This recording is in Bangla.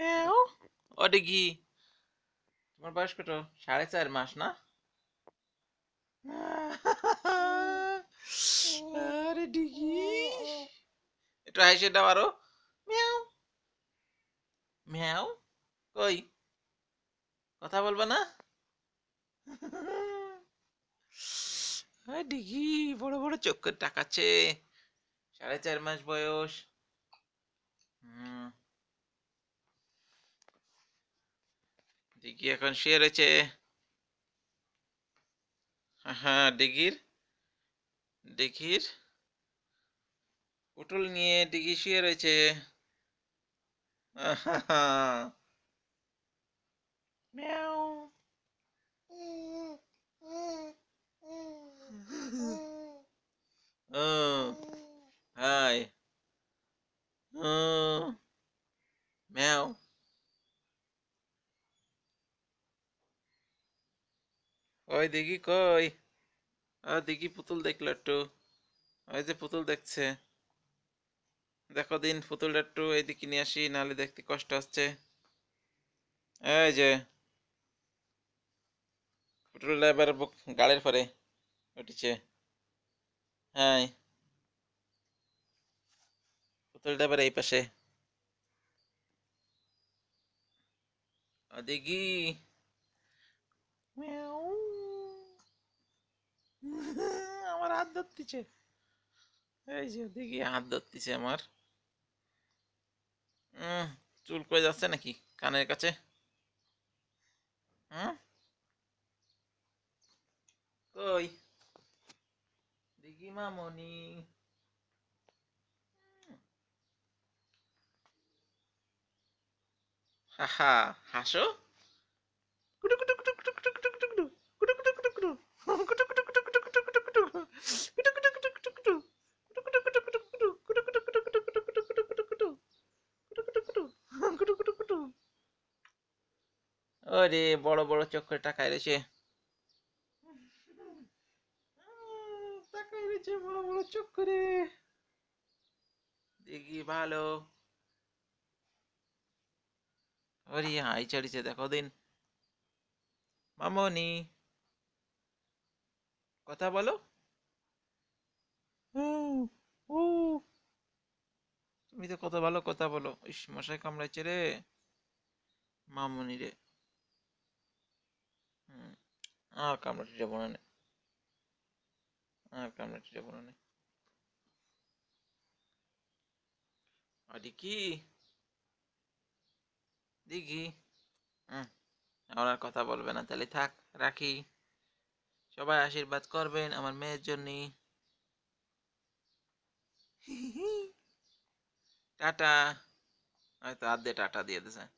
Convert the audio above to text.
তোমার বয়স কত সাড়ে চার মাস না আরে ডিগি একটু দাও আরো ম্যাও কই কথা বলবো না ডিগি বড় বড় চোখ করে টাকাচ্ছে সাড়ে চার মাস বয়স হম ডিগি এখন শেয়ার হয়েছে হ্যাঁ ডিগির ডিগির পুটুল নিয়ে ডিগি শেয়ার শুয়ে হ্যাঁ হ্যাঁ ওই দেখি কই আর দেখি পুতুল দেখলো একটু ওই যে পুতুল দেখছে দেখো দিন পুতুলটা একটু এইদিকে নিয়ে আসি নাহলে দেখতে কষ্ট হচ্ছে এই যে পুতুলটা এবার গাড়ির পরে উঠেছে হ্যাঁ পুতুলটা এবার এই পাশে দেখি আমার হাত ধরতেছে এই যে দেখি হাত ধরতেছে আমার চুল করে যাচ্ছে নাকি কানের কাছে হুম কই দেখি মামনি হাহা হাসো ওরে বড় বড় চোখ টাকা টাকায় রয়েছে টাকায় বড় বড় চোখ করে দেখি ভালো ওরে হাই ছাড়িছে দেখো দিন মামনি কথা বলো তুমি তো কত ভালো কথা বলো ইস মশাই কামড়াইছে রে মামনি রে আর কামড়াটিটা বনে নেই আর কামড়াটিটা বনে না আরে দেখি হুম আর কথা বলবে না তাহলে থাক রাখি সবাই আশীর্বাদ করবেন আমার মেয়ের জন্য টাটা হয়তো আধে টাটা দিয়ে দিয়েছে